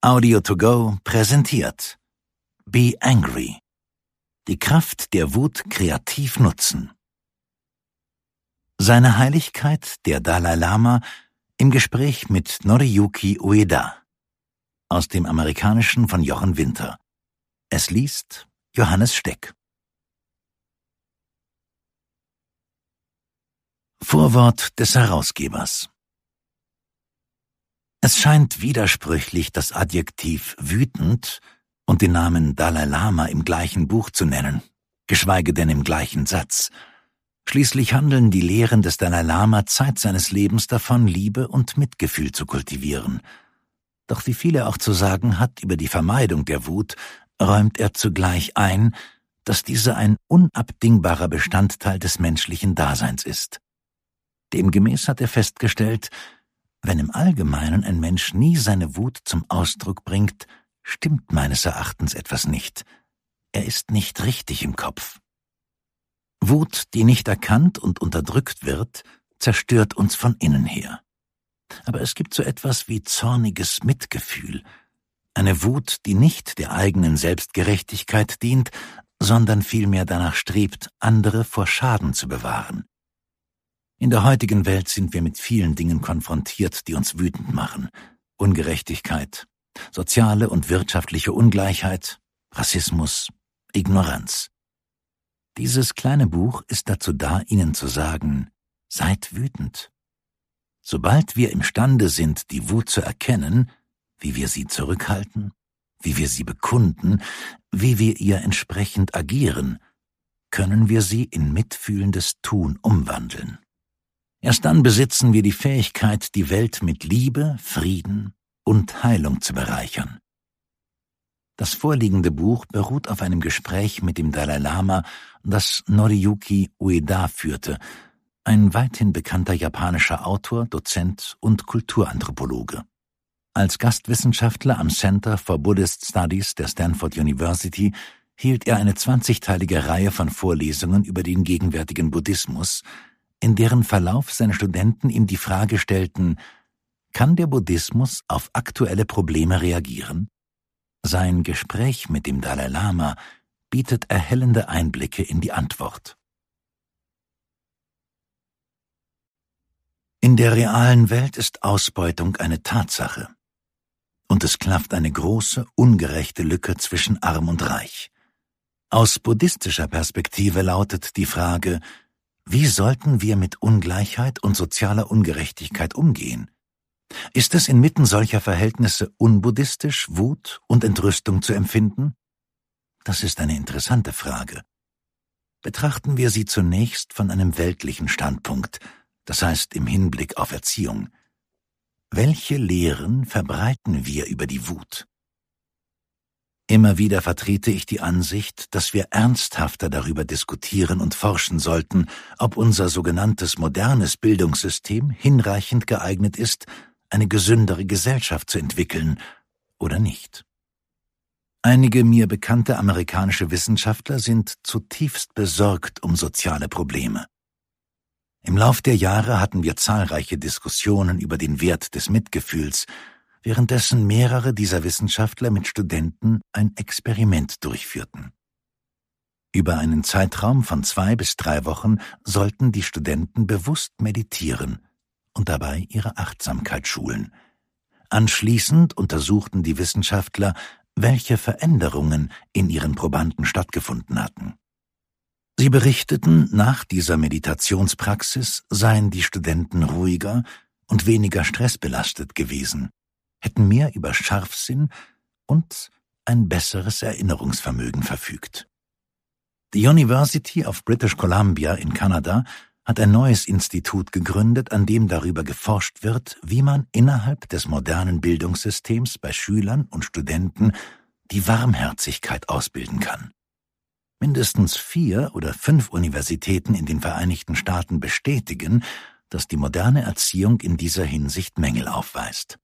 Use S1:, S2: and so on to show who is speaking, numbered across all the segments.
S1: Audio to go präsentiert Be Angry. Die Kraft der Wut kreativ nutzen. Seine Heiligkeit, der Dalai Lama, im Gespräch mit Noriyuki Ueda. Aus dem Amerikanischen von Jochen Winter. Es liest Johannes Steck. Vorwort des Herausgebers. Es scheint widersprüchlich, das Adjektiv wütend und den Namen Dalai Lama im gleichen Buch zu nennen, geschweige denn im gleichen Satz. Schließlich handeln die Lehren des Dalai Lama Zeit seines Lebens davon, Liebe und Mitgefühl zu kultivieren. Doch wie viel er auch zu sagen hat über die Vermeidung der Wut, räumt er zugleich ein, dass diese ein unabdingbarer Bestandteil des menschlichen Daseins ist. Demgemäß hat er festgestellt, wenn im Allgemeinen ein Mensch nie seine Wut zum Ausdruck bringt, stimmt meines Erachtens etwas nicht. Er ist nicht richtig im Kopf. Wut, die nicht erkannt und unterdrückt wird, zerstört uns von innen her. Aber es gibt so etwas wie zorniges Mitgefühl, eine Wut, die nicht der eigenen Selbstgerechtigkeit dient, sondern vielmehr danach strebt, andere vor Schaden zu bewahren. In der heutigen Welt sind wir mit vielen Dingen konfrontiert, die uns wütend machen. Ungerechtigkeit, soziale und wirtschaftliche Ungleichheit, Rassismus, Ignoranz. Dieses kleine Buch ist dazu da, Ihnen zu sagen, seid wütend. Sobald wir imstande sind, die Wut zu erkennen, wie wir sie zurückhalten, wie wir sie bekunden, wie wir ihr entsprechend agieren, können wir sie in mitfühlendes Tun umwandeln. Erst dann besitzen wir die Fähigkeit, die Welt mit Liebe, Frieden und Heilung zu bereichern. Das vorliegende Buch beruht auf einem Gespräch mit dem Dalai Lama, das Noriyuki Ueda führte, ein weithin bekannter japanischer Autor, Dozent und Kulturanthropologe. Als Gastwissenschaftler am Center for Buddhist Studies der Stanford University hielt er eine zwanzigteilige Reihe von Vorlesungen über den gegenwärtigen Buddhismus, in deren Verlauf seine Studenten ihm die Frage stellten, kann der Buddhismus auf aktuelle Probleme reagieren? Sein Gespräch mit dem Dalai Lama bietet erhellende Einblicke in die Antwort. In der realen Welt ist Ausbeutung eine Tatsache. Und es klafft eine große, ungerechte Lücke zwischen arm und reich. Aus buddhistischer Perspektive lautet die Frage, wie sollten wir mit Ungleichheit und sozialer Ungerechtigkeit umgehen? Ist es inmitten solcher Verhältnisse unbuddhistisch, Wut und Entrüstung zu empfinden? Das ist eine interessante Frage. Betrachten wir sie zunächst von einem weltlichen Standpunkt, das heißt im Hinblick auf Erziehung. Welche Lehren verbreiten wir über die Wut? Immer wieder vertrete ich die Ansicht, dass wir ernsthafter darüber diskutieren und forschen sollten, ob unser sogenanntes modernes Bildungssystem hinreichend geeignet ist, eine gesündere Gesellschaft zu entwickeln oder nicht. Einige mir bekannte amerikanische Wissenschaftler sind zutiefst besorgt um soziale Probleme. Im Lauf der Jahre hatten wir zahlreiche Diskussionen über den Wert des Mitgefühls, währenddessen mehrere dieser Wissenschaftler mit Studenten ein Experiment durchführten. Über einen Zeitraum von zwei bis drei Wochen sollten die Studenten bewusst meditieren und dabei ihre Achtsamkeit schulen. Anschließend untersuchten die Wissenschaftler, welche Veränderungen in ihren Probanden stattgefunden hatten. Sie berichteten, nach dieser Meditationspraxis seien die Studenten ruhiger und weniger stressbelastet gewesen hätten mehr über Scharfsinn und ein besseres Erinnerungsvermögen verfügt. Die University of British Columbia in Kanada hat ein neues Institut gegründet, an dem darüber geforscht wird, wie man innerhalb des modernen Bildungssystems bei Schülern und Studenten die Warmherzigkeit ausbilden kann. Mindestens vier oder fünf Universitäten in den Vereinigten Staaten bestätigen, dass die moderne Erziehung in dieser Hinsicht Mängel aufweist.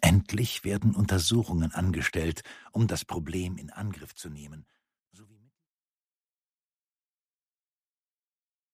S1: Endlich werden Untersuchungen angestellt, um das Problem in Angriff zu nehmen.